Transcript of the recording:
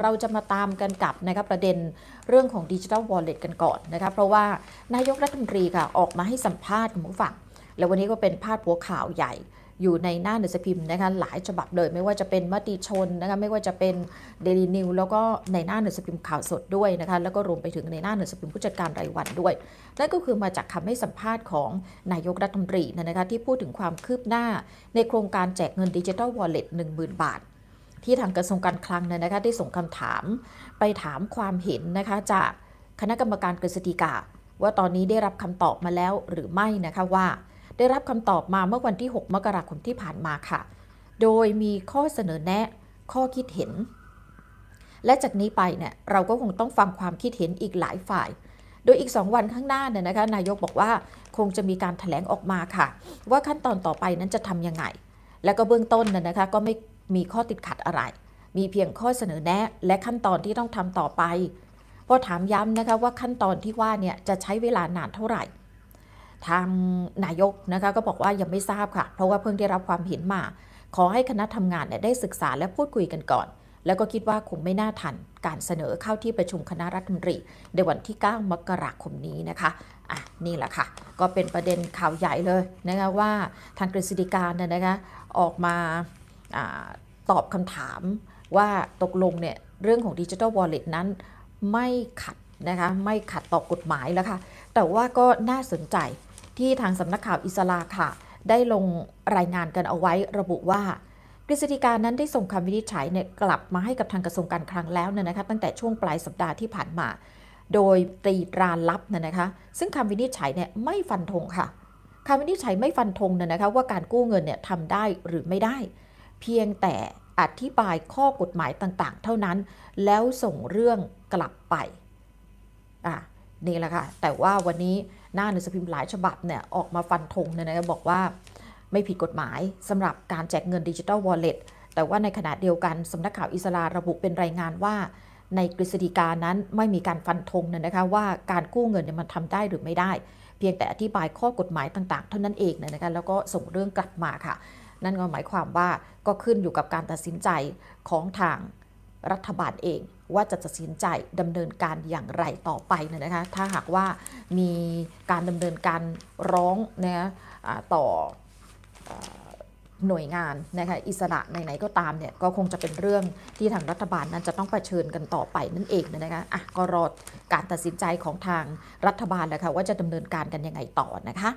เราจะมาตามกันกับนะครับประเด็นเรื่องของดิจิทัลวอลเล็ตกันก่อนนะคะเพราะว่านายกรัฐมนตรีค่ะออกมาให้สัมภาษณ์คุณผู้ฟังแล้ววันนี้ก็เป็นพาดหัวข่าวใหญ่ อยู่ในหน้าหนังสือพิมพ์นะคะหลายฉบับเลย ไม่ว่าจะเป็นมติชนนะคะไม่ว่าจะเป็นเดลินิวแล้วก็ในหน้าหนังสือพิมพ์ข่าวสดด้วยนะคะแล้วก็รวมไปถึงในหน้าหนังสือพิมพ์ผู้จัดการรายวันด้วยนั่นก็คือมาจากคำให้สัมภาษณ์ของนายกรัฐมนตรีนะคะที่พูดถึงความคืบหน้าในโครงการแจกเงินดิจิทัลวอลเล็ตหนึ่งหมื่นบาทที่ทางกระทรวงการคลังเนี่ยนะคะ ได้ส่งคำถามไปถามความเห็นนะคะจากคณะกรรมการกฤษฎีกาว่าตอนนี้ได้รับคำตอบมาแล้วหรือไม่นะคะว่าได้รับคำตอบมาเมื่อวันที่ 6 มกราคมที่ผ่านมาค่ะ โดยมีข้อเสนอแนะข้อคิดเห็น และจากนี้ไปเนี่ยเราก็คงต้องฟังความคิดเห็นอีกหลายฝ่าย โดยอีก 2 วันข้างหน้าเนี่ยนะคะ นายกบอกว่าคงจะมีการถแถลงออกมาค่ะ ว่าขั้นตอนต่อไปนั้นจะทำยังไง และก็เบื้องต้นน่ยนะคะก็ไม่มีข้อติดขัดอะไร มีเพียงข้อเสนอแนะและขั้นตอนที่ต้องทำต่อไปพอถามย้ำนะคะว่าขั้นตอนที่ว่าเนี่ยจะใช้เวลานานเท่าไหร่ ทางนายกนะคะก็บอกว่ายังไม่ทราบค่ะ เพราะว่าเพิ่งได้รับความเห็นมา ขอให้คณะทำงานเนี่ยได้ศึกษาและพูดคุยกันก่อน แล้วก็คิดว่าคงไม่น่าทันการเสนอเข้าที่ประชุมคณะรัฐมนตรีในวันที่9มกราคมนี้นะคะ อ่ะนี่แหละค่ะ ก็เป็นประเด็นข่าวใหญ่เลยนะคะว่าทางกฤษฎีกาเนี่ยนะคะออกมาอตอบคำถามว่าตกลงเนี่ยเรื่องของดิจิ t a ลวอลเล็ตนั้นไม่ขัดนะคะไม่ขัดต่อกฎหมายแล้วค่ะ แต่ว่าก็น่าสนใจที่ทางสำนักข่าวอิสลาค่ะ ได้ลงรายงานกันเอาไว้ระบุว่ากฤษฎีการนั้นได้ส่งคำวินิจฉัยเนี่ยกลับมาให้กับทางกระทรวงการคลังแล้วเนี่ยนะคะตั้งแต่ช่วงปลายสัปดาห์ที่ผ่านมาโดยตีตราลับเนี่ยนะคะซึ่งคำวินิจฉัยเนี่ยไม่ฟันธงค่ะคำวินิจฉัยไม่ฟันธงเนี่ยนะคะว่าการกู้เงินเนี่ยทำได้หรือไม่ได้เพียงแต่อธิบายข้อกฎหมายต่าง ๆ เท่านั้นแล้วส่งเรื่องกลับไป อ่ะ นี่แหละค่ะ แต่ว่าวันนี้หน้าหนังสือพิมพ์หลายฉบับเนี่ยออกมาฟันธงเนี่ยนะบอกว่าไม่ผิดกฎหมายสำหรับการแจกเงินดิจิทัลวอลเล็ตแต่ว่าในขณะเดียวกันสำนักข่าวอิสราระบุเป็นรายงานว่าในกฤษฎีกานั้นไม่มีการฟันธงเนี่ยนะคะว่าการกู้เงินเนี่ยมันทำได้หรือไม่ได้ เพียงแต่อธิบายข้อกฎหมายต่าง ๆ เท่านั้นเองเนี่ยนะคะแล้วก็ส่งเรื่องกลับมาค่ะนั่นก็หมายความว่าก็ขึ้นอยู่กับการตัดสินใจของทางรัฐบาลเอง ว่าจะตัดสินใจดำเนินการอย่างไรต่อไปเนี่ยนะคะถ้าหากว่ามีการดำเนินการร้องนะต่อหน่วยงานนะคะอิสระไหนๆก็ตามเนี่ยก็คงจะเป็นเรื่องที่ทางรัฐบาลนั้นจะต้องเผชิญกันต่อไปนั่นเองนะคะอ่ะก็รอการตัดสินใจของทางรัฐบาลและค่ะว่าจะดำเนินการกันยังไงต่อนะคะ